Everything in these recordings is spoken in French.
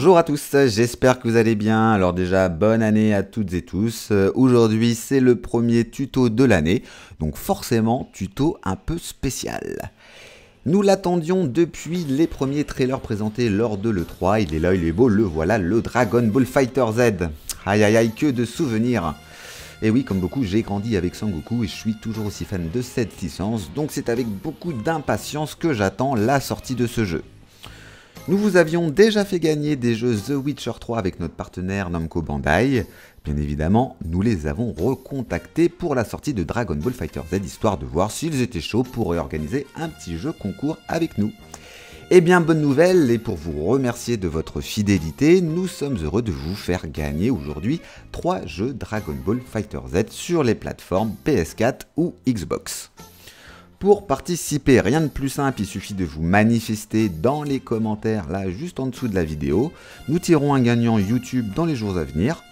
Bonjour à tous, j'espère que vous allez bien. Alors déjà, bonne année à toutes et tous. Euh, aujourd'hui, c'est le premier tuto de l'année, donc forcément, tuto un peu spécial. Nous l'attendions depuis les premiers trailers présentés lors de l'E3. Il est là, il est beau, le voilà, le Dragon Ball Fighter Z. Aïe aïe aïe, que de souvenirs et oui, comme beaucoup, j'ai grandi avec Sangoku et je suis toujours aussi fan de cette licence, donc c'est avec beaucoup d'impatience que j'attends la sortie de ce jeu. Nous vous avions déjà fait gagner des jeux The Witcher 3 avec notre partenaire Namco Bandai. Bien évidemment, nous les avons recontactés pour la sortie de Dragon Ball Fighter Z histoire de voir s'ils étaient chauds pour réorganiser un petit jeu concours avec nous. Eh bien, bonne nouvelle, et pour vous remercier de votre fidélité, nous sommes heureux de vous faire gagner aujourd'hui 3 jeux Dragon Ball Fighter Z sur les plateformes PS4 ou Xbox pour participer. Rien de plus simple, il suffit de vous manifester dans les commentaires, là juste en dessous de la vidéo. Nous tirons un gagnant YouTube dans les jours à venir.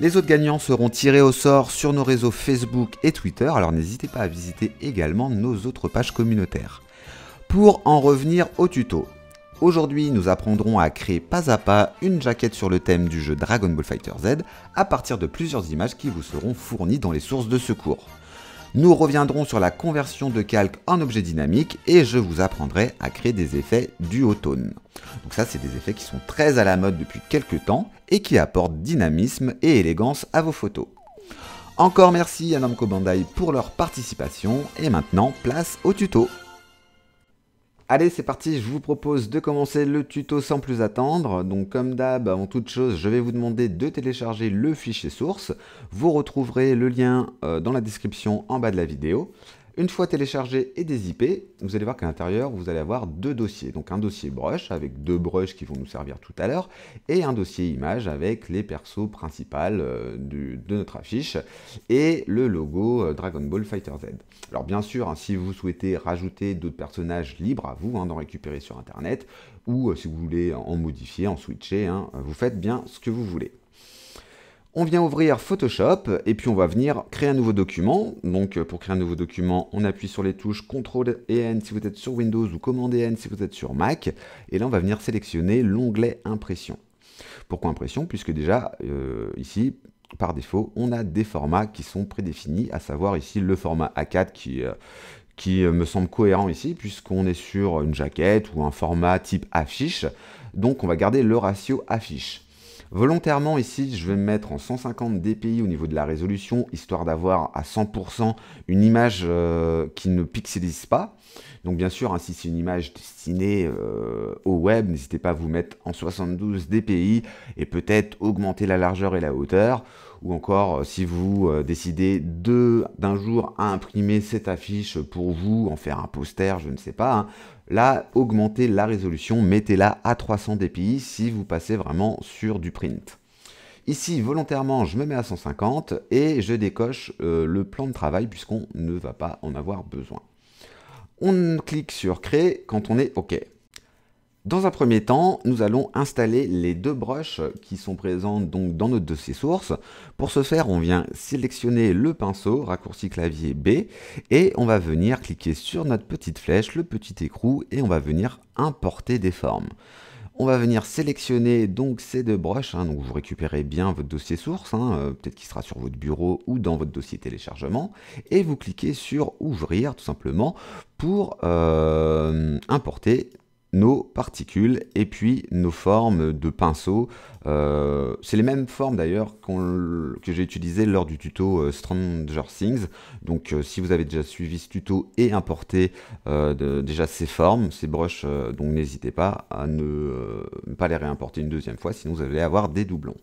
Les autres gagnants seront tirés au sort sur nos réseaux Facebook et Twitter, alors n'hésitez pas à visiter également nos autres pages communautaires. Pour en revenir au tuto, aujourd'hui nous apprendrons à créer pas à pas une jaquette sur le thème du jeu Dragon Ball Fighter Z à partir de plusieurs images qui vous seront fournies dans les sources de secours. Nous reviendrons sur la conversion de calque en objet dynamique et je vous apprendrai à créer des effets duotone. Donc ça, c'est des effets qui sont très à la mode depuis quelques temps et qui apportent dynamisme et élégance à vos photos. Encore merci à Namco Bandai pour leur participation et maintenant place au tuto. Allez, c'est parti, je vous propose de commencer le tuto sans plus attendre. Donc comme d'hab, avant toute chose, je vais vous demander de télécharger le fichier source. Vous retrouverez le lien euh, dans la description en bas de la vidéo. Une fois téléchargé et dézippé, vous allez voir qu'à l'intérieur, vous allez avoir deux dossiers. Donc un dossier brush avec deux brushes qui vont nous servir tout à l'heure et un dossier image avec les persos principales euh, de notre affiche et le logo euh, Dragon Ball Fighter Z. Alors bien sûr, hein, si vous souhaitez rajouter d'autres personnages libres à vous hein, d'en récupérer sur Internet ou euh, si vous voulez en modifier, en switcher, hein, vous faites bien ce que vous voulez. On vient ouvrir Photoshop et puis on va venir créer un nouveau document. Donc euh, pour créer un nouveau document, on appuie sur les touches CTRL et N si vous êtes sur Windows ou CMD N si vous êtes sur Mac. Et là, on va venir sélectionner l'onglet Impression. Pourquoi Impression Puisque déjà, euh, ici, par défaut, on a des formats qui sont prédéfinis, à savoir ici le format A4 qui euh, me semble cohérent ici, puisqu'on est sur une jaquette ou un format type affiche. Donc on va garder le ratio affiche. Volontairement ici, je vais me mettre en 150 dpi au niveau de la résolution, histoire d'avoir à 100% une image euh, qui ne pixelise pas. Donc bien sûr, hein, si c'est une image destinée euh, au web, n'hésitez pas à vous mettre en 72 dpi et peut-être augmenter la largeur et la hauteur ou encore euh, si vous euh, décidez d'un jour à imprimer cette affiche pour vous, en faire un poster, je ne sais pas. Hein, là, augmentez la résolution, mettez-la à 300 dpi si vous passez vraiment sur du print. Ici, volontairement, je me mets à 150 et je décoche euh, le plan de travail puisqu'on ne va pas en avoir besoin. On clique sur Créer quand on est OK. Dans un premier temps, nous allons installer les deux broches qui sont présentes donc dans notre dossier source. Pour ce faire, on vient sélectionner le pinceau, raccourci clavier B, et on va venir cliquer sur notre petite flèche, le petit écrou, et on va venir importer des formes on va venir sélectionner donc ces deux broches. Hein. donc vous récupérez bien votre dossier source, hein. euh, peut-être qu'il sera sur votre bureau ou dans votre dossier téléchargement, et vous cliquez sur ouvrir tout simplement pour euh, importer nos particules et puis nos formes de pinceaux. Euh, c'est les mêmes formes d'ailleurs que j'ai utilisées lors du tuto euh, Stranger Things. Donc euh, si vous avez déjà suivi ce tuto et importé déjà ces formes, ces brushes, donc n'hésitez pas à ne pas les réimporter une deuxième fois, sinon vous allez avoir des doublons.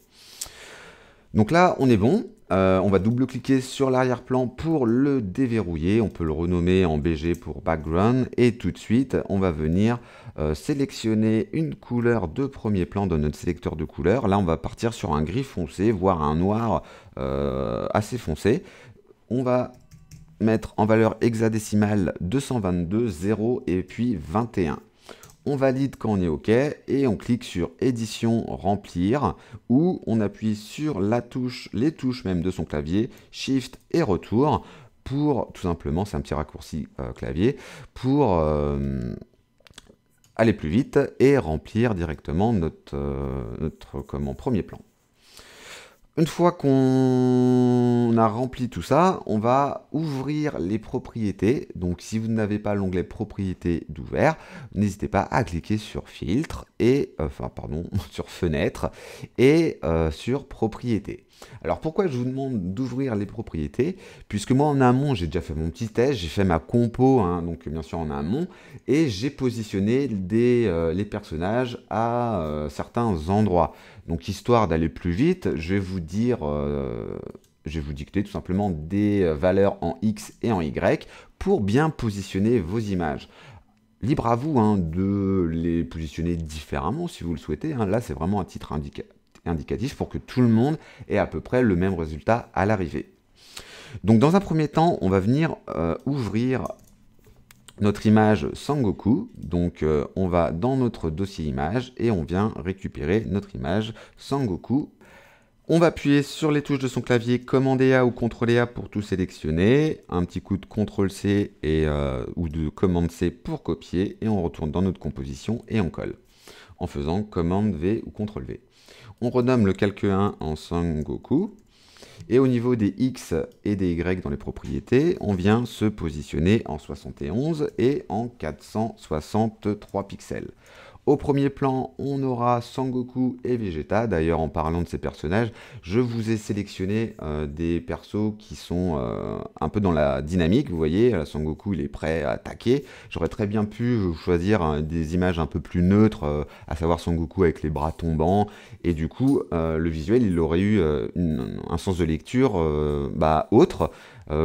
Donc là, on est bon. Euh, on va double-cliquer sur l'arrière-plan pour le déverrouiller. On peut le renommer en BG pour background. Et tout de suite, on va venir euh, sélectionner une couleur de premier plan dans notre sélecteur de couleurs. Là, on va partir sur un gris foncé, voire un noir euh, assez foncé. On va mettre en valeur hexadécimale 222, 0 et puis 21 on valide quand on est OK et on clique sur édition remplir ou on appuie sur la touche, les touches même de son clavier, Shift et retour pour tout simplement, c'est un petit raccourci euh, clavier, pour euh, aller plus vite et remplir directement notre, euh, notre comme en premier plan. Une fois qu'on a rempli tout ça, on va ouvrir les propriétés. Donc si vous n'avez pas l'onglet propriétés d'ouvert, n'hésitez pas à cliquer sur filtre et euh, enfin pardon, sur fenêtre et euh, sur propriétés. Alors pourquoi je vous demande d'ouvrir les propriétés Puisque moi en amont, j'ai déjà fait mon petit test, j'ai fait ma compo, hein, donc bien sûr en amont, et j'ai positionné euh, les personnages à euh, certains endroits. Donc histoire d'aller plus vite, je vais vous dire... Euh, je vais vous dicter tout simplement des valeurs en X et en Y pour bien positionner vos images libre à vous hein, de les positionner différemment si vous le souhaitez. Hein. Là, c'est vraiment à titre indiqué indicatif pour que tout le monde ait à peu près le même résultat à l'arrivée. Donc dans un premier temps, on va venir euh, ouvrir notre image Sangoku. Donc euh, on va dans notre dossier image et on vient récupérer notre image Sangoku. On va appuyer sur les touches de son clavier commande A ou CTRL A pour tout sélectionner, un petit coup de CTRL C et, euh, ou de commande C pour copier et on retourne dans notre composition et on colle en faisant commande V ou CTRL V. On renomme le calque 1 en Sangoku. Et au niveau des X et des Y dans les propriétés, on vient se positionner en 71 et en 463 pixels. Au premier plan, on aura Sangoku et Vegeta. D'ailleurs, en parlant de ces personnages, je vous ai sélectionné euh, des persos qui sont euh, un peu dans la dynamique. Vous voyez, euh, Sangoku, il est prêt à attaquer. J'aurais très bien pu choisir des images un peu plus neutres, à savoir Sangoku avec les bras tombants. Et du coup, le visuel, il aurait eu un sens de lecture bah, autre,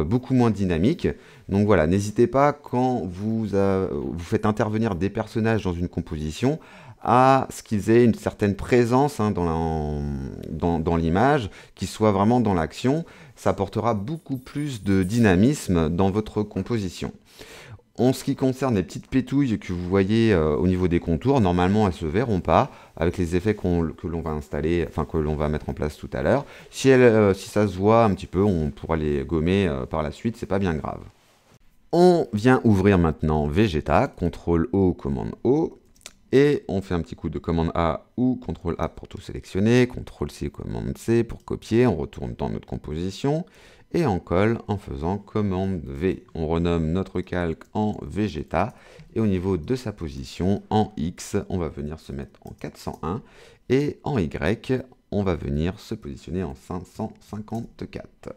beaucoup moins dynamique. Donc voilà, n'hésitez pas quand euh, vous, faites intervenir des personnages dans une composition à ce qu'ils aient une certaine présence hein, dans l'image, qu'ils soient vraiment dans l'action. Ça apportera beaucoup plus de dynamisme dans votre composition. En ce qui concerne les petites pétouilles que vous voyez euh, au niveau des contours, normalement elles se verront pas avec les effets que l'on va installer, que l'on va mettre en place tout à l'heure. Euh, si, ça se voit un petit peu, on pourra les gommer par la suite, c'est pas bien grave. On vient ouvrir maintenant Vegeta, CTRL O, commande O, et on fait un petit coup de commande A ou CTRL A pour tout sélectionner, CTRL C, commande C pour copier, on retourne dans notre composition, et on colle en faisant commande V. On renomme notre calque en Vegeta, et au niveau de sa position, en X, on va venir se mettre en 401, et en Y, on va venir se positionner en 554.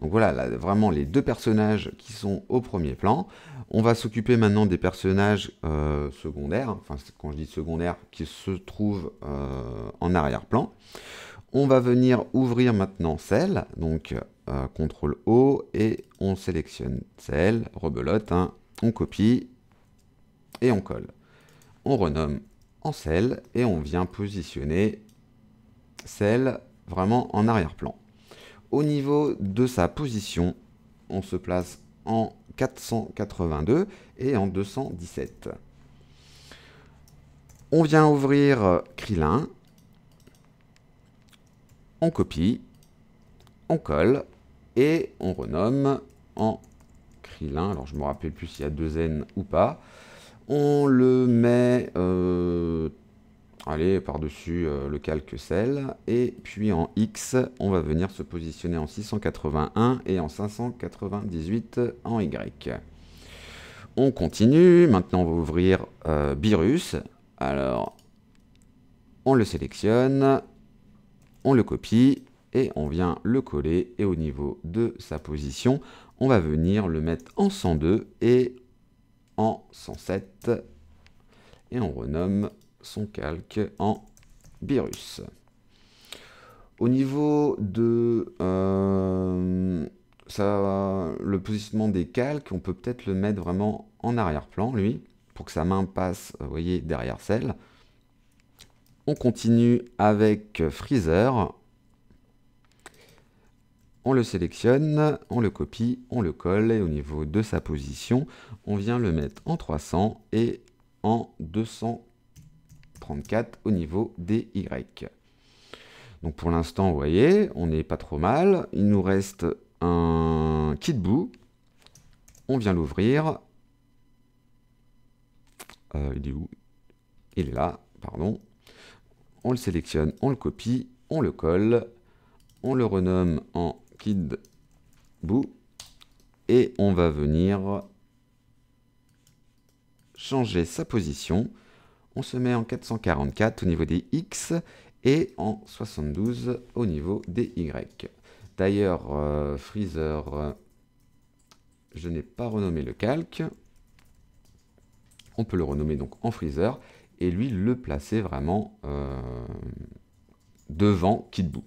Donc voilà, vraiment les deux personnages qui sont au premier plan. On va s'occuper maintenant des personnages euh, secondaires, hein. enfin quand je dis secondaires, qui se trouvent euh, en arrière-plan. On va venir ouvrir maintenant celle, donc euh, CTRL O, et on sélectionne celle, rebelote, hein. on copie et on colle. On renomme en celle et on vient positionner celle vraiment en arrière-plan. Au niveau de sa position, on se place en 482 et en 217. On vient ouvrir Krillin, on copie, on colle et on renomme en Krillin. Alors je ne me rappelle plus s'il y a deux N ou pas. On le met euh, Allez, par-dessus euh, le calque sel Et puis en X, on va venir se positionner en 681 et en 598 en Y. On continue. Maintenant, on va ouvrir euh, Virus. Alors, on le sélectionne, on le copie et on vient le coller. Et au niveau de sa position, on va venir le mettre en 102 et en 107. Et on renomme son calque en virus. Au niveau de euh, ça, le positionnement des calques, on peut peut-être le mettre vraiment en arrière-plan, lui, pour que sa main passe, vous euh, voyez, derrière celle. On continue avec Freezer. On le sélectionne, on le copie, on le colle, et au niveau de sa position, on vient le mettre en 300 et en 200 34 au niveau des Y. Donc pour l'instant, vous voyez, on n'est pas trop mal. Il nous reste un boo. On vient l'ouvrir. Euh, il est où Il est là, pardon. On le sélectionne, on le copie, on le colle. On le renomme en boo Et on va venir changer sa position. On se met en 444 au niveau des X et en 72 au niveau des Y. D'ailleurs, euh, Freezer, je n'ai pas renommé le calque. On peut le renommer donc en Freezer et lui le placer vraiment euh, devant Kidboo.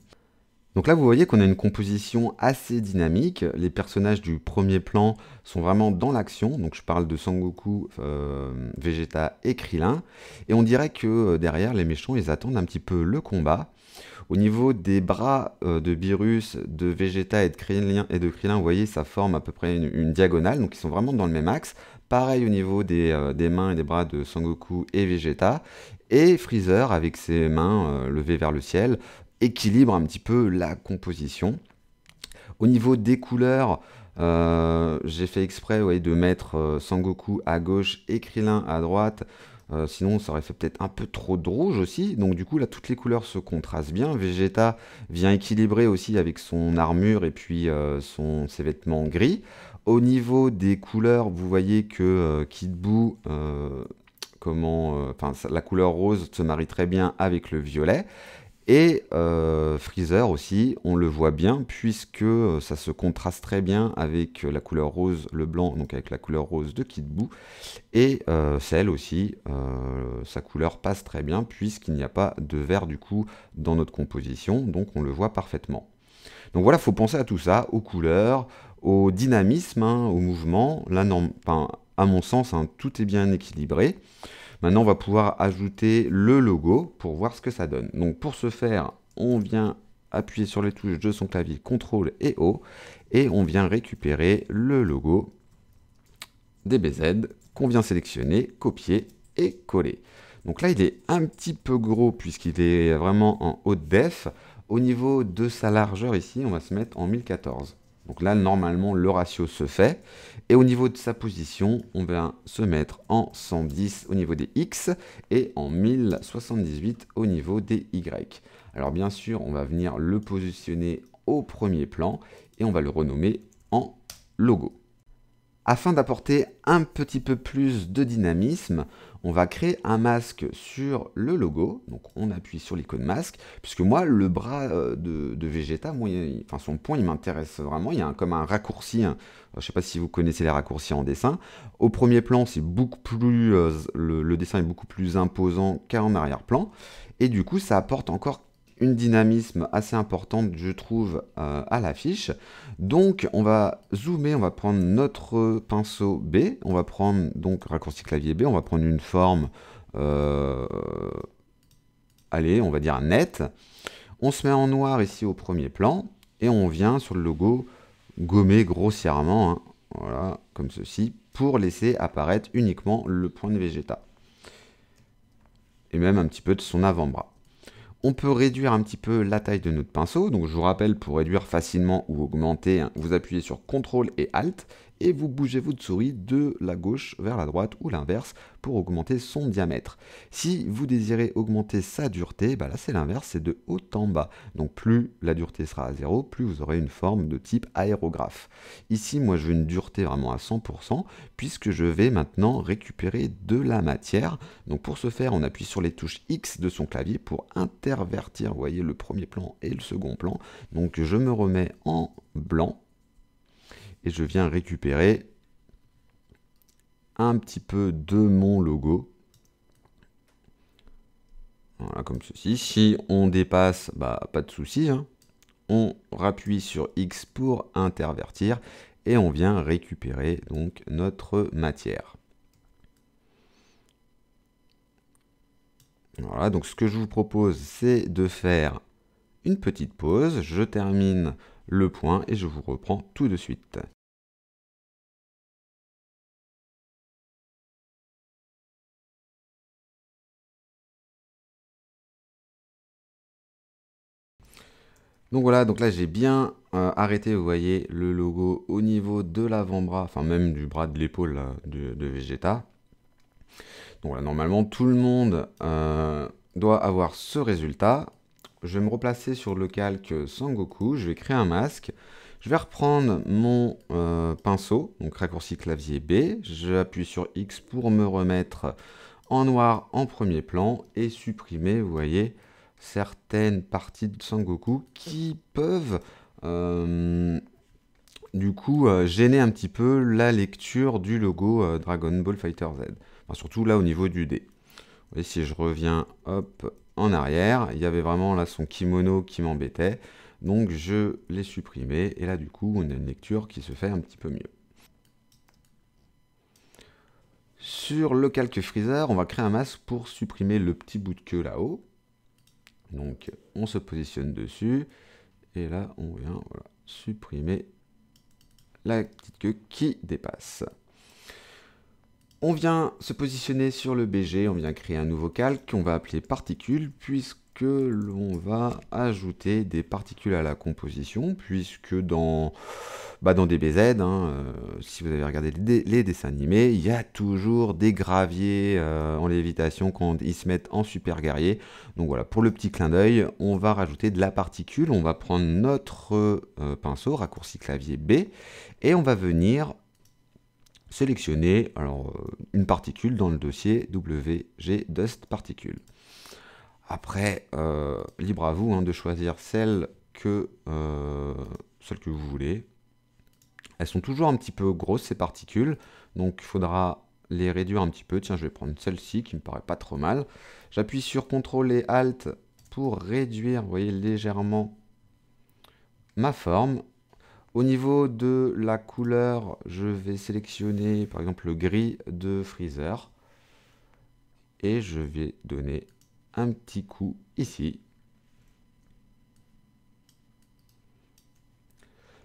Donc là, vous voyez qu'on a une composition assez dynamique. Les personnages du premier plan sont vraiment dans l'action. Donc je parle de Sangoku, Goku, euh, Vegeta et Krillin. Et on dirait que euh, derrière, les méchants, ils attendent un petit peu le combat. Au niveau des bras euh, de virus de Vegeta et de, Krillin, et de vous voyez, ça forme à peu près une, diagonale, donc ils sont vraiment dans le même axe. Pareil au niveau des, mains et des bras de Sangoku et Vegeta et Freezer avec ses mains levées vers le ciel équilibre un petit peu la composition. Au niveau des couleurs, euh, j'ai fait exprès de mettre euh, Sangoku à gauche et Krillin à droite. Euh, sinon, ça aurait fait peut-être un peu trop de rouge aussi. Donc du coup, là, toutes les couleurs se contrastent bien. Vegeta vient équilibrer aussi avec son armure et puis ses vêtements gris. Au niveau des couleurs, vous voyez que Kid Buu, comment, la couleur rose se marie très bien avec le violet. Et euh, Freezer aussi, on le voit bien, puisque euh, ça se contraste très bien avec la couleur rose, le blanc, donc avec la couleur rose de Kid Et euh, celle aussi, sa couleur passe très bien, puisqu'il n'y a pas de vert du coup dans notre composition, donc on le voit parfaitement. Donc voilà, il faut penser à tout ça, aux couleurs, au dynamisme, hein, au mouvement. Là, non, à mon sens, hein, tout est bien équilibré. Maintenant, on va pouvoir ajouter le logo pour voir ce que ça donne. Donc pour ce faire, on vient appuyer sur les touches de son clavier CTRL et O et on vient récupérer le logo DBZ qu'on vient sélectionner, copier et coller. Donc là, il est un petit peu gros puisqu'il est vraiment en haute def. Au niveau de sa largeur ici, on va se mettre en 1014. Donc là, normalement, le ratio se fait. Et au niveau de sa position, on va se mettre en 110 au niveau des X et en 1078 au niveau des Y. Alors bien sûr, on va venir le positionner au premier plan et on va le renommer en logo. Afin d'apporter un petit peu plus de dynamisme, on va créer un masque sur le logo. Donc on appuie sur l'icône masque, puisque moi le bras euh, de, Vegeta, son point, il m'intéresse vraiment. Il y a comme un raccourci. Hein. Je ne sais pas si vous connaissez les raccourcis en dessin. Au premier plan, c'est beaucoup plus euh, le, le dessin est beaucoup plus imposant qu'en arrière-plan, et du coup ça apporte encore une dynamisme assez importante, je trouve, euh, à l'affiche. Donc, on va zoomer, on va prendre notre pinceau B, on va prendre, donc, raccourci clavier B, on va prendre une forme, euh, allez, on va dire net On se met en noir ici au premier plan, et on vient sur le logo gommer grossièrement, hein, voilà, comme ceci, pour laisser apparaître uniquement le point de Vegeta. Et même un petit peu de son avant-bras. On peut réduire un petit peu la taille de notre pinceau. Donc je vous rappelle, pour réduire facilement ou augmenter, hein, vous appuyez sur CTRL et ALT et vous bougez votre souris de la gauche vers la droite ou l'inverse pour augmenter son diamètre. Si vous désirez augmenter sa dureté, bah là c'est l'inverse, c'est de haut en bas. Donc plus la dureté sera à zéro, plus vous aurez une forme de type aérographe. Ici, moi je veux une dureté vraiment à 100% puisque je vais maintenant récupérer de la matière. Donc pour ce faire, on appuie sur les touches X de son clavier pour intervertir, vous voyez, le premier plan et le second plan. Donc je me remets en blanc et je viens récupérer un petit peu de mon logo. Voilà, comme ceci. Si on dépasse, bah, pas de souci. Hein. On rappuie sur X pour intervertir et on vient récupérer donc notre matière. Voilà, donc ce que je vous propose, c'est de faire une petite pause. Je termine le point et je vous reprends tout de suite. Donc voilà, donc là j'ai bien euh, arrêté, vous voyez, le logo au niveau de l'avant-bras, enfin même du bras de l'épaule euh, de, Vegeta. Donc là, normalement, tout le monde euh, doit avoir ce résultat je vais me replacer sur le calque Sangoku, je vais créer un masque, je vais reprendre mon euh, pinceau, donc raccourci clavier B, j'appuie sur X pour me remettre en noir en premier plan et supprimer, vous voyez, certaines parties de Sangoku qui peuvent euh, du coup euh, gêner un petit peu la lecture du logo Dragon Ball Fighter Z. surtout là au niveau du D. Vous voyez, si je reviens, hop, en arrière. Il y avait vraiment là son kimono qui m'embêtait. Donc je l'ai supprimé et là du coup on a une lecture qui se fait un petit peu mieux. Sur le calque freezer, on va créer un masque pour supprimer le petit bout de queue là-haut. Donc on se positionne dessus et là on vient voilà, supprimer la petite queue qui dépasse. On vient se positionner sur le BG, on vient créer un nouveau calque qu'on va appeler particules, puisque l'on va ajouter des particules à la composition, puisque dans, bah dans DBZ, hein, euh, si vous avez regardé les, dessins animés, il y a toujours des graviers euh, en lévitation quand ils se mettent en super guerrier. Donc voilà, pour le petit clin d'œil, on va rajouter de la particule, on va prendre notre euh, pinceau, raccourci clavier B, et on va venir sélectionner alors, euh, une particule dans le dossier WG Dust Particule. Après, euh, libre à vous hein, de choisir celle que, euh, que vous voulez. Elles sont toujours un petit peu grosses, ces particules, donc il faudra les réduire un petit peu. Tiens, je vais prendre celle-ci qui me paraît pas trop mal. J'appuie sur CTRL et ALT pour réduire, voyez, légèrement ma forme. Au niveau de la couleur, je vais sélectionner par exemple le gris de Freezer. Et je vais donner un petit coup ici.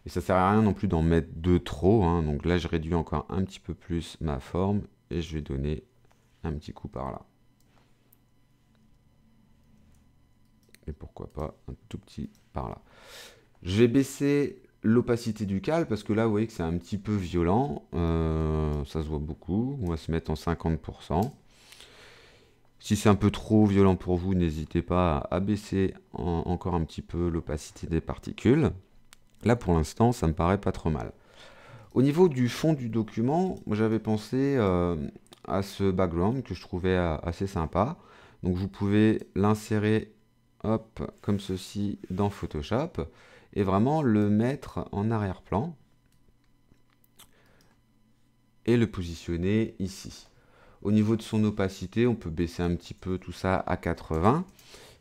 Et ça sert à rien non plus d'en mettre de trop. Hein. Donc là, je réduis encore un petit peu plus ma forme. Et je vais donner un petit coup par là. Et pourquoi pas un tout petit par là. Je vais baisser l'opacité du cal, parce que là, vous voyez que c'est un petit peu violent. Euh, ça se voit beaucoup. On va se mettre en 50%. Si c'est un peu trop violent pour vous, n'hésitez pas à baisser encore un petit peu l'opacité des particules. Là, pour l'instant, ça me paraît pas trop mal. Au niveau du fond du document, j'avais pensé euh, à ce background que je trouvais euh, assez sympa. Donc vous pouvez l'insérer comme ceci dans Photoshop et vraiment le mettre en arrière-plan et le positionner ici. Au niveau de son opacité, on peut baisser un petit peu tout ça à 80.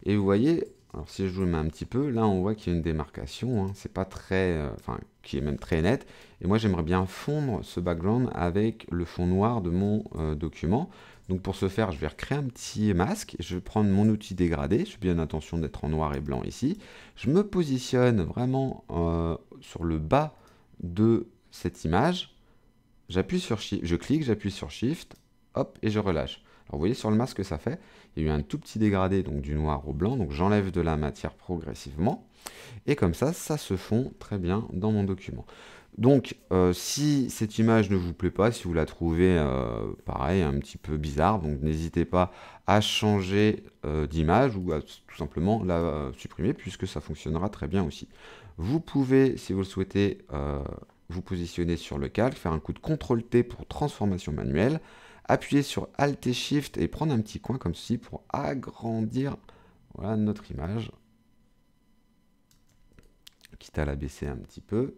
Et vous voyez, alors si je mets un petit peu, là on voit qu'il y a une démarcation, hein. c'est pas très, euh, enfin qui est même très nette. Et moi j'aimerais bien fondre ce background avec le fond noir de mon euh, document. Donc pour ce faire, je vais recréer un petit masque, je vais prendre mon outil dégradé, je fais bien attention d'être en noir et blanc ici, je me positionne vraiment euh, sur le bas de cette image, j'appuie sur shift, je clique, j'appuie sur shift, hop, et je relâche. Alors vous voyez sur le masque que ça fait, il y a eu un tout petit dégradé donc du noir au blanc, donc j'enlève de la matière progressivement, et comme ça, ça se fond très bien dans mon document. Donc, euh, si cette image ne vous plaît pas, si vous la trouvez euh, pareil, un petit peu bizarre, donc n'hésitez pas à changer euh, d'image ou à tout simplement la supprimer puisque ça fonctionnera très bien aussi. Vous pouvez, si vous le souhaitez, vous positionner sur le calque, faire un coup de CTRL-T pour transformation manuelle, appuyer sur Alt et Shift et prendre un petit coin comme ceci pour agrandir notre image, quitte à la baisser un petit peu.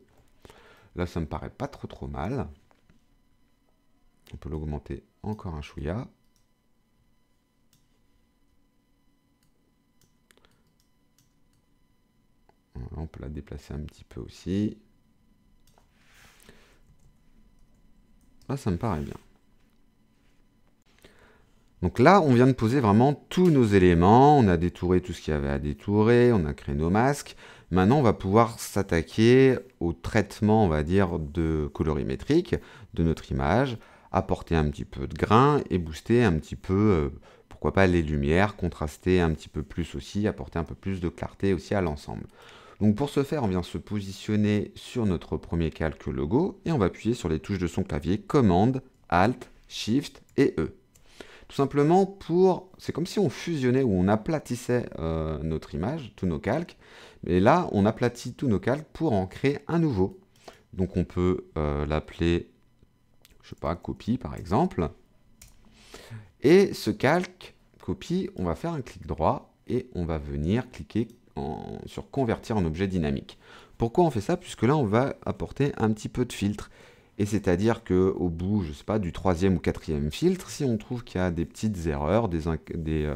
Là, ça me paraît pas trop trop mal. On peut l'augmenter encore un chouïa. on peut la déplacer un petit peu aussi. Là, ah, ça me paraît bien. Donc là, on vient de poser vraiment tous nos éléments. On a détouré tout ce qu'il y avait à détourer. On a créé nos masques. Maintenant, on va pouvoir s'attaquer au traitement, on va dire, de colorimétrique de notre image, apporter un petit peu de grain et booster un petit peu, euh, pourquoi pas, les lumières, contraster un petit peu plus aussi, apporter un peu plus de clarté aussi à l'ensemble. Donc pour ce faire, on vient se positionner sur notre premier calque logo et on va appuyer sur les touches de son clavier Commande, Alt, Shift et E. Tout simplement pour... C'est comme si on fusionnait ou on aplatissait euh, notre image, tous nos calques. Et là, on aplatit tous nos calques pour en créer un nouveau. Donc on peut euh, l'appeler, je sais pas, copie par exemple. Et ce calque, copie, on va faire un clic droit et on va venir cliquer sur convertir en objet dynamique. Pourquoi on fait ça Puisque là, on va apporter un petit peu de filtre. Et c'est-à-dire qu'au bout, je sais pas, du troisième ou quatrième filtre, si on trouve qu'il y a des petites erreurs, euh,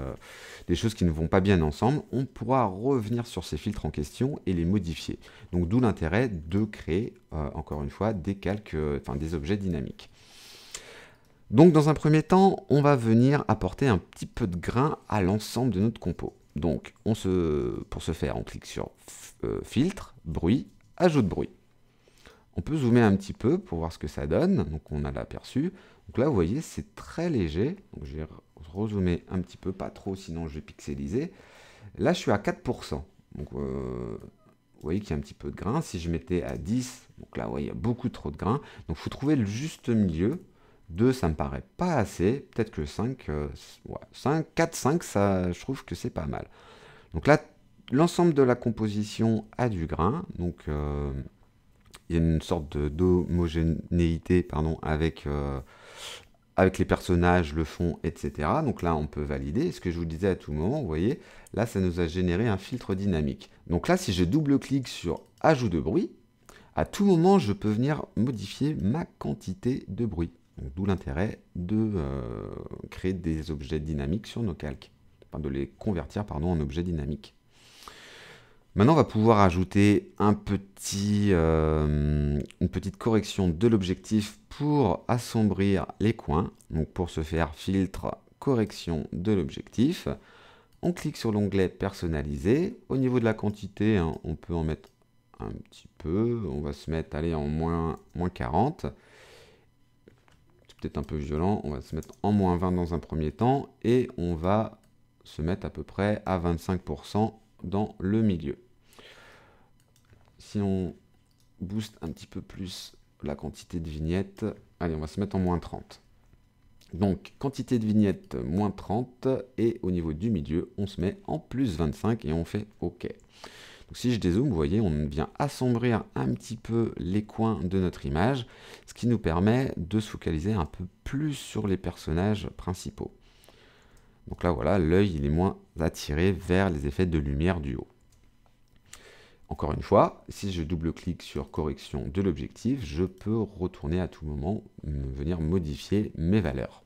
des, choses qui ne vont pas bien ensemble, on pourra revenir sur ces filtres en question et les modifier. Donc d'où l'intérêt de créer, euh, encore une fois, des euh, enfin des objets dynamiques. Donc dans un premier temps, on va venir apporter un petit peu de grain à l'ensemble de notre compo. Donc on se, pour ce faire, on clique sur filtre, bruit, ajout de bruit. On peut zoomer un petit peu pour voir ce que ça donne. Donc on a l'aperçu. Donc là, vous voyez, c'est très léger. Donc je vais rezoomer un petit peu, pas trop, sinon je vais pixeliser. Là, je suis à 4%. Donc euh, vous voyez qu'il y a un petit peu de grain. Si je mettais à 10, donc là, voyez, il y a beaucoup trop de grain. Donc il faut trouver le juste milieu. 2, ça me paraît pas assez. Peut-être que 5, 5, 4, 5, ça, je trouve que c'est pas mal. Donc là, l'ensemble de la composition a du grain. Donc... Euh, il y a une sorte d'homogénéité pardon, avec, euh, avec les personnages, le fond, etc. Donc là, on peut valider. ce que je vous disais à tout moment, vous voyez, là, ça nous a généré un filtre dynamique. Donc là, si je double-clique sur « Ajout de bruit », à tout moment, je peux venir modifier ma quantité de bruit. D'où l'intérêt de euh, créer des objets dynamiques sur nos calques, enfin, de les convertir pardon, en objets dynamiques. Maintenant, on va pouvoir ajouter euh, une petite correction de l'objectif pour assombrir les coins. Donc pour se faire filtre correction de l'objectif, on clique sur l'onglet personnalisé. Au niveau de la quantité, hein, on peut en mettre un petit peu. On va se mettre, aller en moins, moins 40. C'est peut-être un peu violent. On va se mettre en moins 20 dans un premier temps et on va se mettre à peu près à 25% dans le milieu. Si on booste un petit peu plus la quantité de vignettes, allez, on va se mettre en moins 30. Donc, quantité de vignettes, moins 30, et au niveau du milieu, on se met en plus 25 et on fait OK. Donc, si je dézoome, vous voyez, on vient assombrir un petit peu les coins de notre image, ce qui nous permet de se focaliser un peu plus sur les personnages principaux. Donc là, voilà, l'œil, il est moins attiré vers les effets de lumière du haut. Encore une fois, si je double-clique sur correction de l'objectif, je peux retourner à tout moment, venir modifier mes valeurs.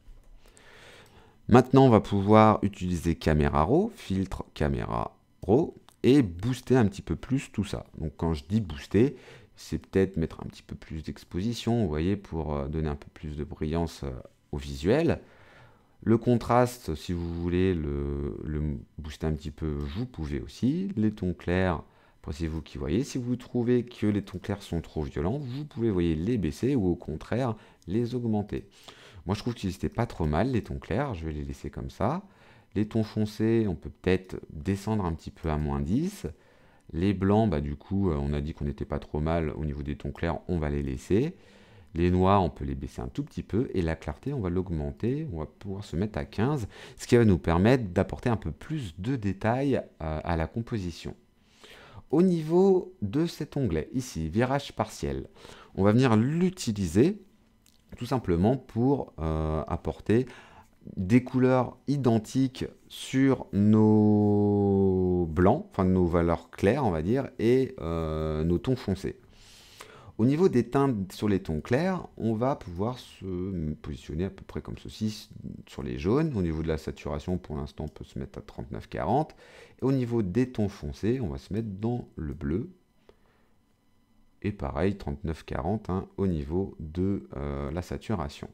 Maintenant, on va pouvoir utiliser caméra RAW, filtre caméra RAW, et booster un petit peu plus tout ça. Donc quand je dis booster, c'est peut-être mettre un petit peu plus d'exposition, vous voyez, pour euh, donner un peu plus de brillance euh, au visuel. Le contraste, si vous voulez le, booster un petit peu, vous pouvez aussi. Les tons clairs, c'est vous qui voyez. Si vous trouvez que les tons clairs sont trop violents, vous pouvez les baisser ou au contraire les augmenter. Moi je trouve qu'ils n'étaient pas trop mal, les tons clairs, je vais les laisser comme ça. Les tons foncés, on peut peut-être descendre un petit peu à moins 10. Les blancs, bah, du coup, euh, on a dit qu'on n'était pas trop mal au niveau des tons clairs, on va les laisser. Les noirs, on peut les baisser un tout petit peu, et la clarté, on va l'augmenter, on va pouvoir se mettre à 15, ce qui va nous permettre d'apporter un peu plus de détails euh, à, la composition. Au niveau de cet onglet, ici, virage partiel, on va venir l'utiliser tout simplement pour euh, apporter des couleurs identiques sur nos blancs, enfin nos valeurs claires, on va dire, et euh, nos tons foncés. Au niveau des teintes sur les tons clairs, on va pouvoir se positionner à peu près comme ceci sur les jaunes. Au niveau de la saturation, pour l'instant, on peut se mettre à 39,40. Et au niveau des tons foncés, on va se mettre dans le bleu. Et pareil, 39,40 hein, au niveau de euh, la saturation.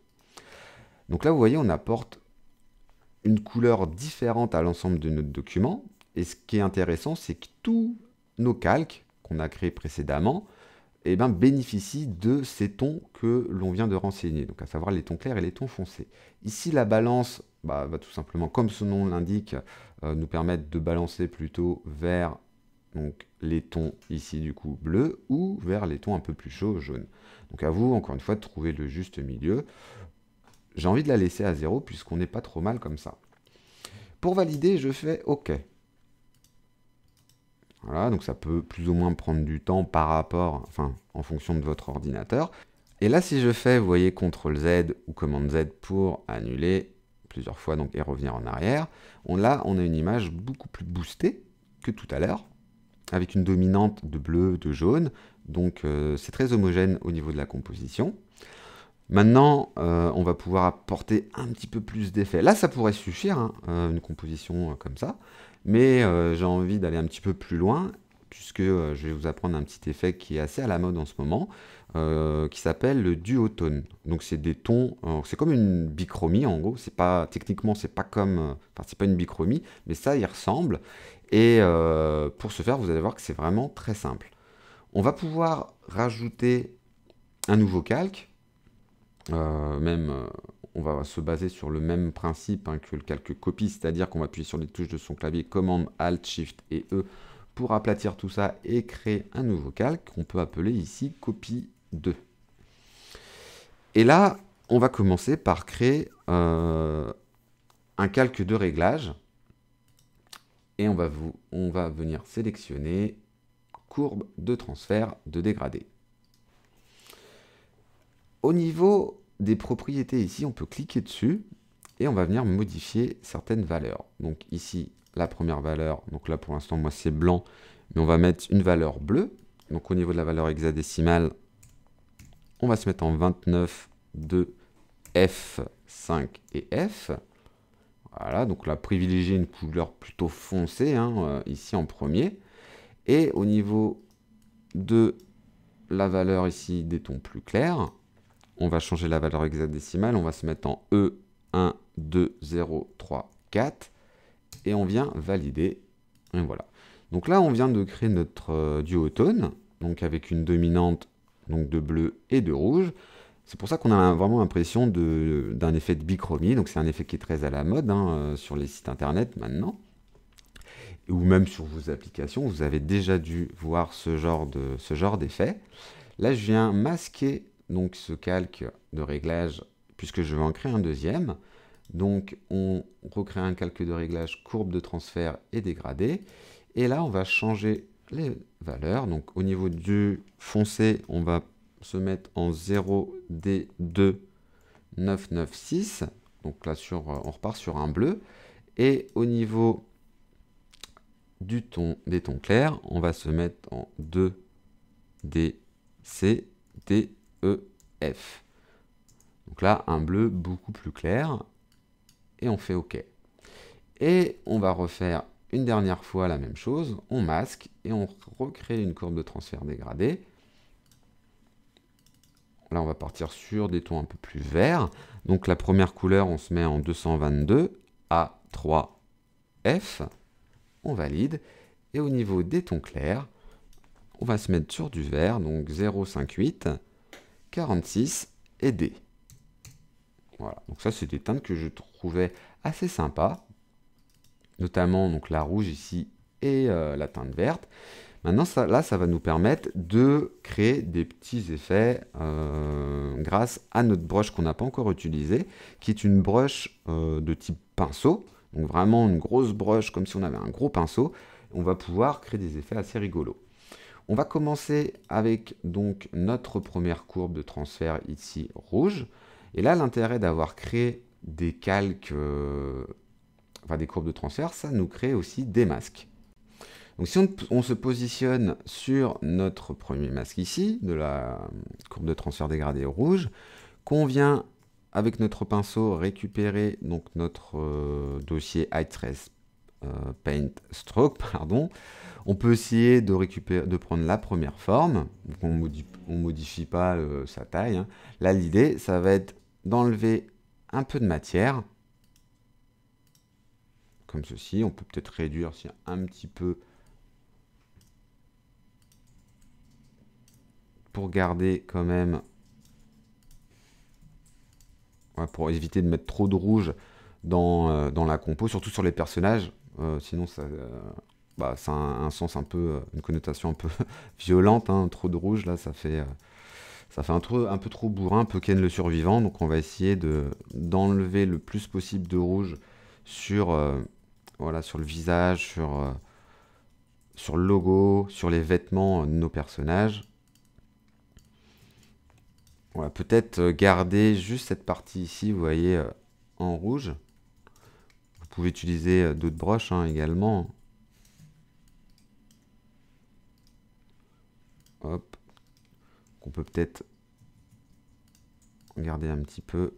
Donc là, vous voyez, on apporte une couleur différente à l'ensemble de notre document. Et ce qui est intéressant, c'est que tous nos calques qu'on a créés précédemment, eh ben, bénéficie de ces tons que l'on vient de renseigner, donc à savoir les tons clairs et les tons foncés. Ici, la balance bah, va tout simplement, comme son nom l'indique, euh, nous permettre de balancer plutôt vers donc, les tons ici du coup bleus ou vers les tons un peu plus chauds jaunes. Donc à vous, encore une fois, de trouver le juste milieu. J'ai envie de la laisser à zéro puisqu'on n'est pas trop mal comme ça. Pour valider, je fais OK. Voilà, donc ça peut plus ou moins prendre du temps par rapport, enfin, en fonction de votre ordinateur. Et là, si je fais, vous voyez, CTRL Z ou cmd Z pour annuler plusieurs fois et revenir en arrière, on, là, on a une image beaucoup plus boostée que tout à l'heure, avec une dominante de bleu, de jaune, donc euh, c'est très homogène au niveau de la composition. Maintenant, euh, on va pouvoir apporter un petit peu plus d'effet. Là, ça pourrait suffire, hein, euh, une composition comme ça. Mais euh, j'ai envie d'aller un petit peu plus loin, puisque euh, je vais vous apprendre un petit effet qui est assez à la mode en ce moment, euh, qui s'appelle le duotone. Donc c'est des tons, c'est comme une bichromie en gros, c'est pas, techniquement c'est pas comme, enfin c'est pas une bichromie, mais ça y ressemble. Et pour ce faire, vous allez voir que c'est vraiment très simple. On va pouvoir rajouter un nouveau calque, même on va se baser sur le même principe hein, que le calque copie, c'est-à-dire qu'on va appuyer sur les touches de son clavier commande, alt, shift et E pour aplatir tout ça et créer un nouveau calque qu'on peut appeler ici copie 2. Et là, on va commencer par créer euh, un calque de réglage et on va, vous, on va venir sélectionner courbe de transfert de dégradé. Au niveau des propriétés ici, on peut cliquer dessus et on va venir modifier certaines valeurs. Donc ici, la première valeur, donc là pour l'instant, moi c'est blanc, mais on va mettre une valeur bleue. Donc au niveau de la valeur hexadécimale, on va se mettre en 29, 2, F, 5 et F. Voilà, donc là, privilégier une couleur plutôt foncée, hein, euh, ici en premier. Et au niveau de la valeur ici des tons plus clairs, on va changer la valeur hexadécimale, on va se mettre en E1, 2, 0, 3, 4, et on vient valider, et voilà. Donc là, on vient de créer notre euh, duotone, donc avec une dominante donc de bleu et de rouge. C'est pour ça qu'on a vraiment l'impression d'un effet de bichromie, donc c'est un effet qui est très à la mode hein, euh, sur les sites internet maintenant, ou même sur vos applications, vous avez déjà dû voir ce genre d'effet. Là, je viens masquer donc ce calque de réglage, puisque je vais en créer un deuxième. Donc on recrée un calque de réglage courbe de transfert et dégradé. Et là, on va changer les valeurs. Donc au niveau du foncé, on va se mettre en 0D2996. Donc là, sur, on repart sur un bleu. Et au niveau du ton, des tons clairs, on va se mettre en 2D, C, D, E, F. Donc là, un bleu beaucoup plus clair. Et on fait OK. Et on va refaire une dernière fois la même chose. On masque et on recrée une courbe de transfert dégradée. Là, on va partir sur des tons un peu plus verts. Donc la première couleur, on se met en 222 A3 F. On valide. Et au niveau des tons clairs, on va se mettre sur du vert, donc 0,58. 46 et D. Voilà, donc ça c'est des teintes que je trouvais assez sympa, notamment donc la rouge ici et euh, la teinte verte. Maintenant ça, là ça va nous permettre de créer des petits effets euh, grâce à notre broche qu'on n'a pas encore utilisée, qui est une broche euh, de type pinceau, donc vraiment une grosse broche comme si on avait un gros pinceau, on va pouvoir créer des effets assez rigolos. On va commencer avec donc notre première courbe de transfert ici rouge. Et là, l'intérêt d'avoir créé des calques, euh, enfin des courbes de transfert, ça nous crée aussi des masques. Donc si on, se positionne sur notre premier masque ici, de la courbe de transfert dégradée rouge, qu'on vient avec notre pinceau récupérer donc notre euh, dossier i euh, Paint Stroke, pardon, on peut essayer de, récupérer, de prendre la première forme, on modifie, ne modifie pas euh, sa taille. Hein. Là, l'idée, ça va être d'enlever un peu de matière, comme ceci. On peut peut-être réduire un petit peu pour garder quand même, pour éviter de mettre trop de rouge dans, euh, la compo, surtout sur les personnages. Euh, sinon, ça, bah, ça un, sens un peu, euh, une connotation un peu violente, hein, trop de rouge, là, ça fait, euh, ça fait un, un peu trop bourrin, un peu Ken le survivant, donc on va essayer d'enlever le plus possible de rouge sur, euh, voilà, sur le visage, sur, sur le logo, sur les vêtements de nos personnages. On va peut-être garder juste cette partie ici, vous voyez, en rouge. Vous pouvez utiliser d'autres broches hein, également. Hop. Qu'on peut peut-être garder un petit peu.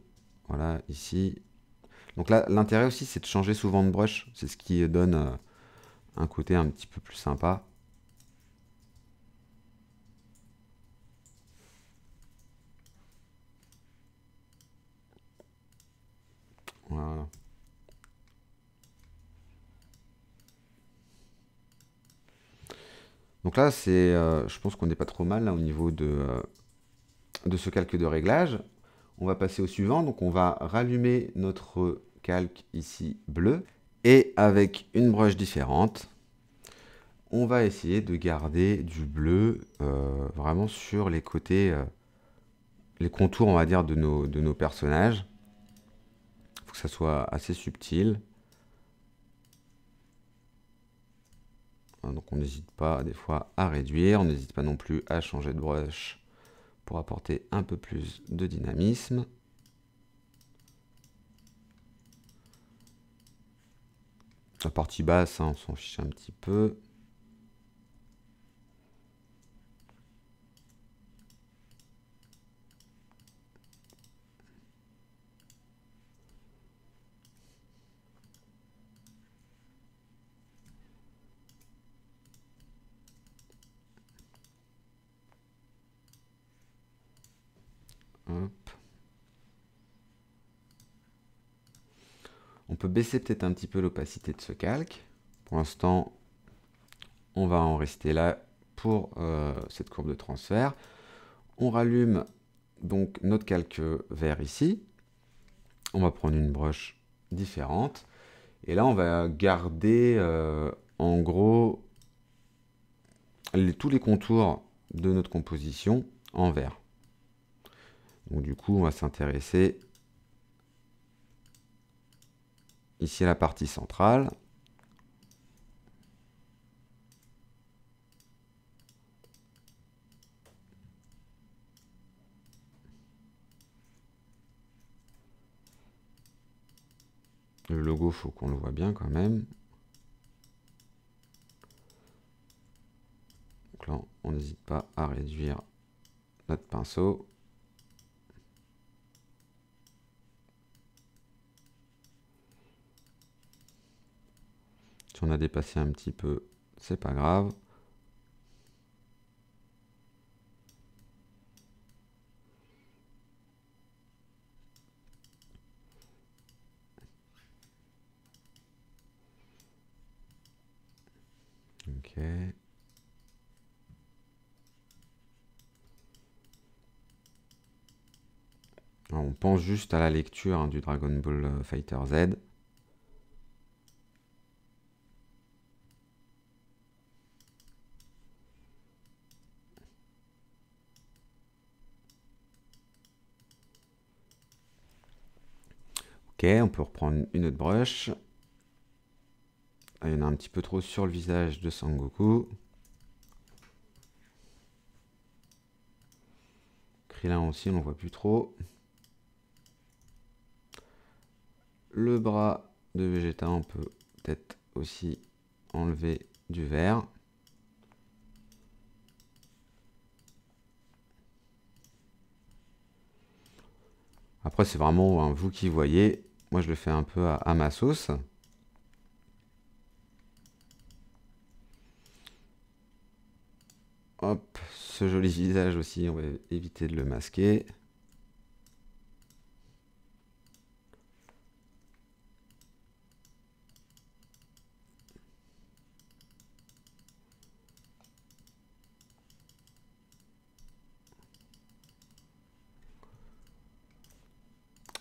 Voilà, ici. Donc là, l'intérêt aussi, c'est de changer souvent de brush. C'est ce qui donne euh, un côté un petit peu plus sympa. Voilà. Donc là, euh, je pense qu'on n'est pas trop mal au niveau euh, de, ce calque de réglage. On va passer au suivant. Donc on va rallumer notre calque ici bleu. Et avec une broche différente, on va essayer de garder du bleu euh, vraiment sur les côtés, les contours, on va dire, de nos, de nos personnages. Il faut que ça soit assez subtil. Hein, donc on n'hésite pas des fois à réduire, on n'hésite pas non plus à changer de brush pour apporter un peu plus de dynamisme. La partie basse, hein, on s'en fiche un petit peu. baisser peut-être un petit peu l'opacité de ce calque. Pour l'instant, on va en rester là pour euh, cette courbe de transfert. On rallume donc notre calque vert ici. On va prendre une broche différente. Et là, on va garder euh, en gros tous les contours de notre composition en vert. Donc du coup, on va s'intéresser Ici, la partie centrale. Le logo, faut qu'on le voit bien quand même. Donc là, on n'hésite pas à réduire notre pinceau. on a dépassé un petit peu, c'est pas grave. Ok. on pense juste à la lecture hein, du Dragon Ball euh, Fighter Z. on peut reprendre une autre brush. il y en a un petit peu trop sur le visage de Sangoku. Krillin aussi, on voit plus trop. Le bras de Vegeta, on peut peut-être aussi enlever du vert. Après, c'est vraiment vous qui voyez. Moi, je le fais un peu à, ma sauce. Hop, ce joli visage aussi, on va éviter de le masquer.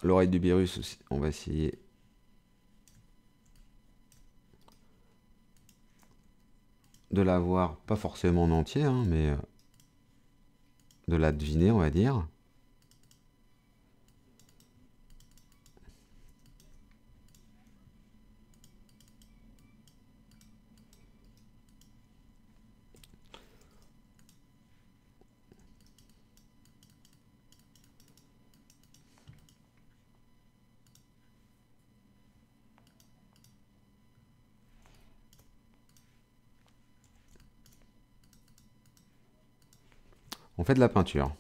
L'oreille du virus On va essayer. De l'avoir, pas forcément en entier, hein, mais euh, de la deviner, on va dire. On fait de la peinture.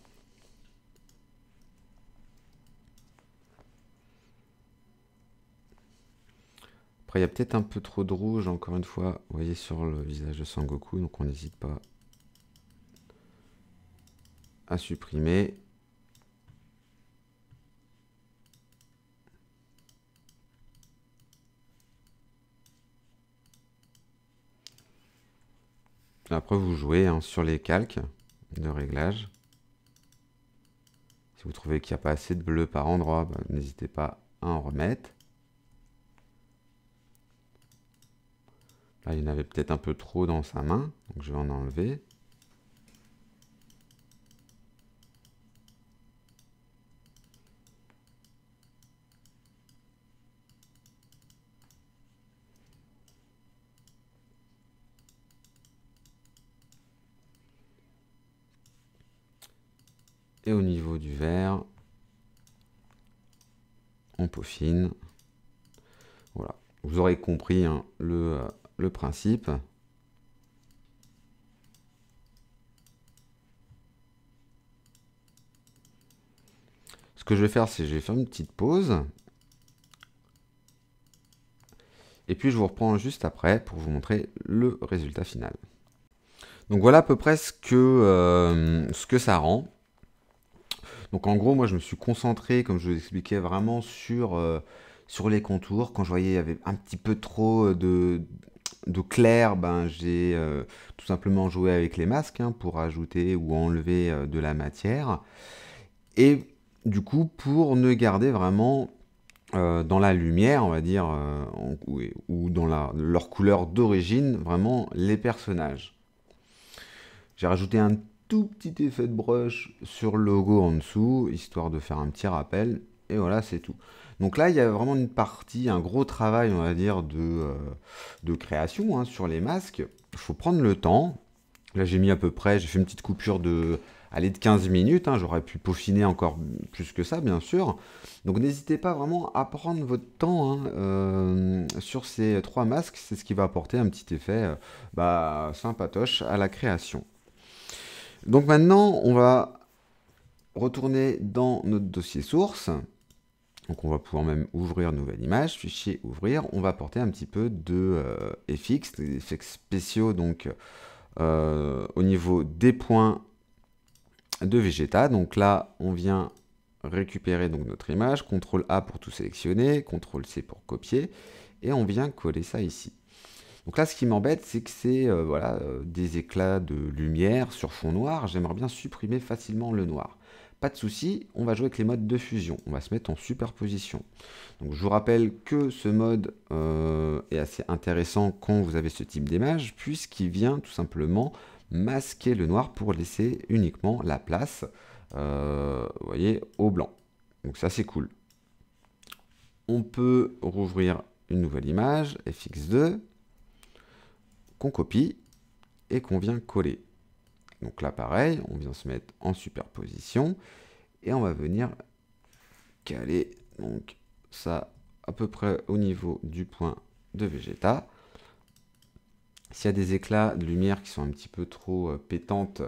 Après, il y a peut-être un peu trop de rouge, encore une fois, vous voyez, sur le visage de Sangoku, donc on n'hésite pas à supprimer. Après, vous jouez hein, sur les calques de réglage. Si vous trouvez qu'il n'y a pas assez de bleu par endroit, bah, n'hésitez pas à en remettre. Là, il y en avait peut-être un peu trop dans sa main, donc je vais en enlever. Et au niveau du verre, on peaufine. Voilà, vous aurez compris hein, euh, le, principe. Ce que je vais faire, c'est je vais faire une petite pause. Et puis je vous reprends juste après pour vous montrer le résultat final. Donc voilà à peu près ce que, euh, ce que ça rend. Donc en gros, moi, je me suis concentré, comme je vous expliquais, vraiment sur, euh, sur les contours. Quand je voyais qu'il y avait un petit peu trop euh, de, de clair, ben, j'ai euh, tout simplement joué avec les masques hein, pour ajouter ou enlever de la matière. Et du coup, pour ne garder vraiment dans la lumière, on va dire, ou, ou, dans la, leur couleur d'origine, vraiment les personnages. J'ai rajouté un tout petit effet de brush sur le logo en dessous, histoire de faire un petit rappel, et voilà, c'est tout. Donc là, il y a vraiment une partie, un gros travail, on va dire, de, euh, de création hein, sur les masques. Il faut prendre le temps. Là, j'ai mis à peu près, j'ai fait une petite coupure de, de 15 minutes. Hein. J'aurais pu peaufiner encore plus que ça, bien sûr. Donc n'hésitez pas vraiment à prendre votre temps hein, euh, sur ces trois masques. C'est ce qui va apporter un petit effet euh, bah, sympatoche à la création. Donc maintenant, on va retourner dans notre dossier source. Donc on va pouvoir même ouvrir nouvelle image, fichier ouvrir. On va apporter un petit peu de euh, FX, des effets spéciaux donc euh, au niveau des points de Vegeta. Donc là, on vient récupérer donc notre image, CTRL A pour tout sélectionner, CTRL C pour copier, et on vient coller ça ici. Donc là, ce qui m'embête, c'est que c'est euh, voilà, euh, des éclats de lumière sur fond noir. J'aimerais bien supprimer facilement le noir. Pas de souci, on va jouer avec les modes de fusion. On va se mettre en superposition. Donc je vous rappelle que ce mode euh, est assez intéressant quand vous avez ce type d'image, puisqu'il vient tout simplement masquer le noir pour laisser uniquement la place voyez, au blanc. Donc ça c'est cool. On peut rouvrir une nouvelle image, FX2 qu'on copie et qu'on vient coller. Donc là, pareil, on vient se mettre en superposition et on va venir caler donc ça à peu près au niveau du point de Vegeta. S'il y a des éclats de lumière qui sont un petit peu trop euh, pétantes,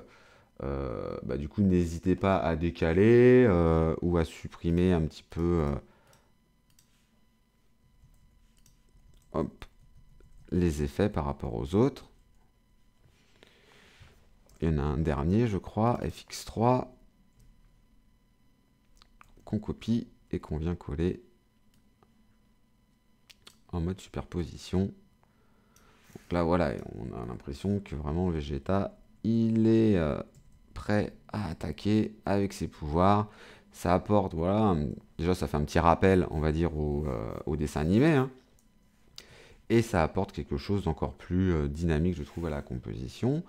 euh, bah, du coup n'hésitez pas à décaler euh, ou à supprimer un petit peu. hop, les effets par rapport aux autres. Il y en a un dernier, je crois, fx3, qu'on copie et qu'on vient coller en mode superposition. Donc là, voilà, on a l'impression que vraiment Vegeta, il est euh, prêt à attaquer avec ses pouvoirs. Ça apporte, voilà, déjà ça fait un petit rappel, on va dire, au, euh, dessin animé. Hein et ça apporte quelque chose d'encore plus euh, dynamique, je trouve, à la composition.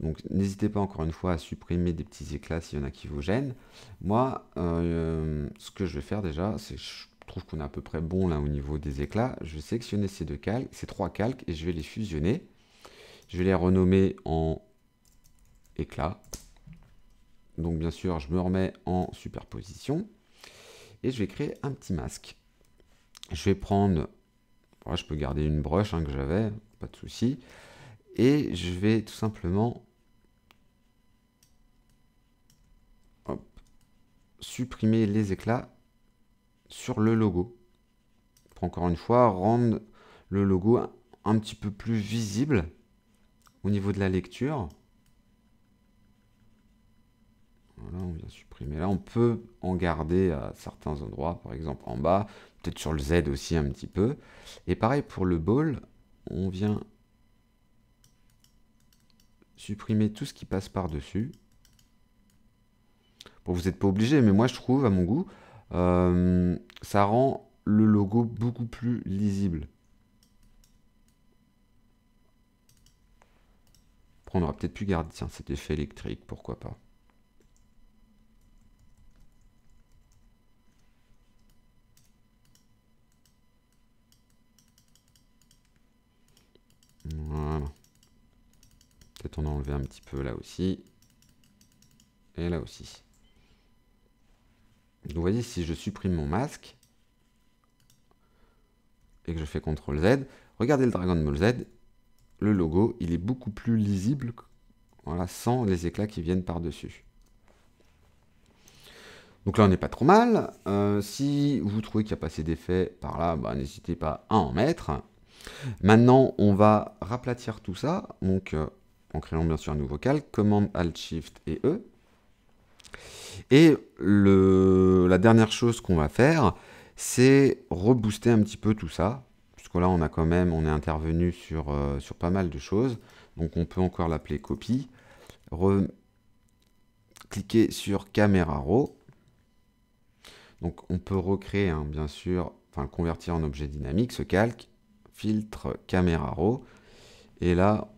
Donc n'hésitez pas encore une fois à supprimer des petits éclats s'il y en a qui vous gênent. Moi, euh, ce que je vais faire déjà, c'est je trouve qu'on est à peu près bon là au niveau des éclats. Je vais sélectionner ces deux calques, ces trois calques et je vais les fusionner. Je vais les renommer en éclats. Donc bien sûr, je me remets en superposition et je vais créer un petit masque. Je vais prendre je peux garder une broche hein, que j'avais, pas de souci. Et je vais tout simplement supprimer les éclats sur le logo. Pour encore une fois, rendre le logo un, un petit peu plus visible au niveau de la lecture. Voilà, on vient supprimer. Là, on peut en garder à certains endroits, par exemple en bas peut-être sur le Z aussi un petit peu. Et pareil pour le ball, on vient supprimer tout ce qui passe par-dessus. Bon, vous n'êtes pas obligé, mais moi je trouve, à mon goût, euh, ça rend le logo beaucoup plus lisible. on aura peut-être pu garder cet effet électrique, pourquoi pas. Voilà. Peut-être a enlever un petit peu là aussi. Et là aussi. Donc vous voyez, si je supprime mon masque, et que je fais CTRL Z, regardez le Dragon Ball Z, le logo, il est beaucoup plus lisible, voilà, sans les éclats qui viennent par-dessus. Donc là, on n'est pas trop mal. Euh, si vous trouvez qu'il y a pas assez d'effets par là, bah, n'hésitez pas à en mettre. Maintenant, on va raplatir tout ça, donc euh, en créant bien sûr un nouveau calque, commande Alt Shift et E. Et le, la dernière chose qu'on va faire, c'est rebooster un petit peu tout ça, puisque là on a quand même, on est intervenu sur, euh, sur pas mal de choses, donc on peut encore l'appeler copie. cliquer sur caméra Raw. Donc on peut recréer, hein, bien sûr, enfin convertir en objet dynamique, ce calque, filtre caméra raw. Et là,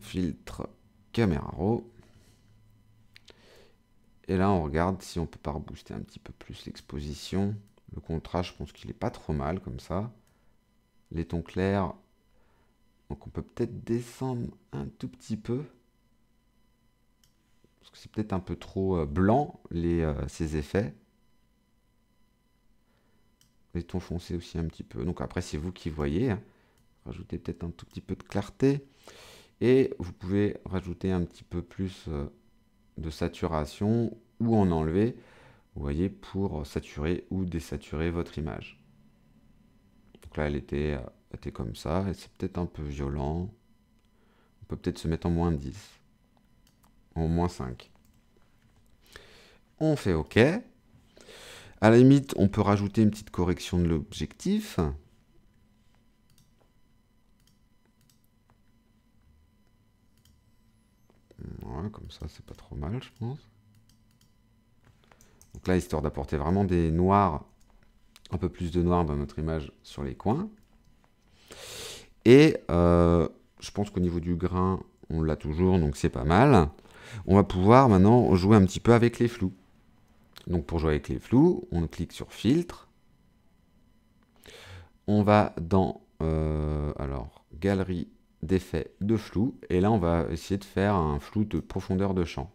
filtre caméra Et là, on regarde si on peut pas rebooster un petit peu plus l'exposition. Le contraste, je pense qu'il est pas trop mal comme ça. Les tons clairs. Donc on peut peut-être descendre un tout petit peu. Parce que c'est peut-être un peu trop euh, blanc, les, euh, ces effets les tons foncés aussi un petit peu. Donc après, c'est vous qui voyez. Hein. Rajoutez peut-être un tout petit peu de clarté. Et vous pouvez rajouter un petit peu plus euh, de saturation ou en enlever, vous voyez, pour saturer ou désaturer votre image. Donc là, elle était, euh, comme ça. Et c'est peut-être un peu violent. On peut peut-être se mettre en moins 10. En moins 5. On fait OK. À la limite, on peut rajouter une petite correction de l'objectif. comme ça, c'est pas trop mal, je pense. Donc là, histoire d'apporter vraiment des noirs, un peu plus de noir dans notre image sur les coins. Et euh, je pense qu'au niveau du grain, on l'a toujours, donc c'est pas mal. On va pouvoir maintenant jouer un petit peu avec les flous. Donc pour jouer avec les flous, on clique sur filtre. On va dans euh, alors galerie d'effets de flou et là on va essayer de faire un flou de profondeur de champ.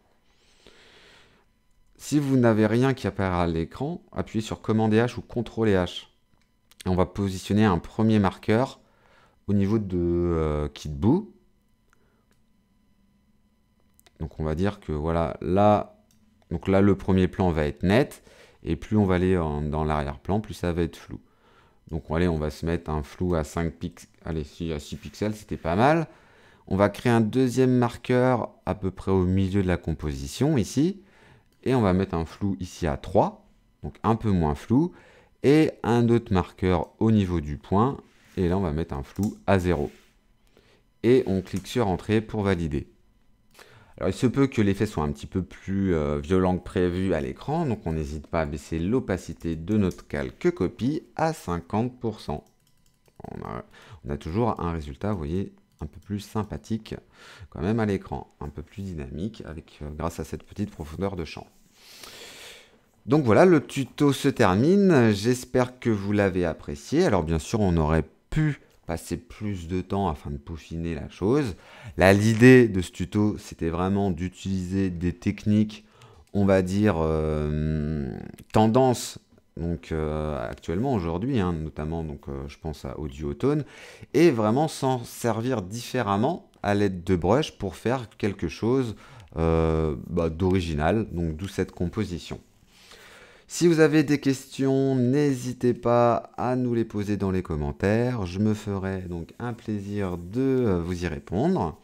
Si vous n'avez rien qui apparaît à l'écran, appuyez sur commande H ou Contrôle H. Et on va positionner un premier marqueur au niveau de Kit euh, Kitboo. Donc on va dire que voilà, là donc là, le premier plan va être net, et plus on va aller dans l'arrière-plan, plus ça va être flou. Donc allez, on va se mettre un flou à 5 pixels, allez, à 6 pixels, c'était pas mal. On va créer un deuxième marqueur à peu près au milieu de la composition, ici. Et on va mettre un flou ici à 3, donc un peu moins flou. Et un autre marqueur au niveau du point. Et là, on va mettre un flou à 0. Et on clique sur Entrée pour valider. Alors il se peut que l'effet soit un petit peu plus euh, violent que prévu à l'écran, donc on n'hésite pas à baisser l'opacité de notre calque copie à 50%. On a, toujours un résultat, vous voyez, un peu plus sympathique quand même à l'écran, un peu plus dynamique avec, euh, grâce à cette petite profondeur de champ. Donc voilà, le tuto se termine. J'espère que vous l'avez apprécié. Alors bien sûr, on aurait pu passer plus de temps afin de peaufiner la chose. Là, l'idée de ce tuto, c'était vraiment d'utiliser des techniques, on va dire, euh, tendances, donc euh, actuellement, aujourd'hui, hein, notamment, donc, euh, je pense à Audiotone, et vraiment s'en servir différemment à l'aide de brush pour faire quelque chose bah, d'original, donc d'où cette composition. Si vous avez des questions, n'hésitez pas à nous les poser dans les commentaires. Je me ferai donc un plaisir de euh, vous y répondre.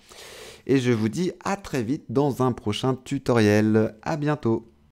Et je vous dis à très vite dans un prochain tutoriel. À bientôt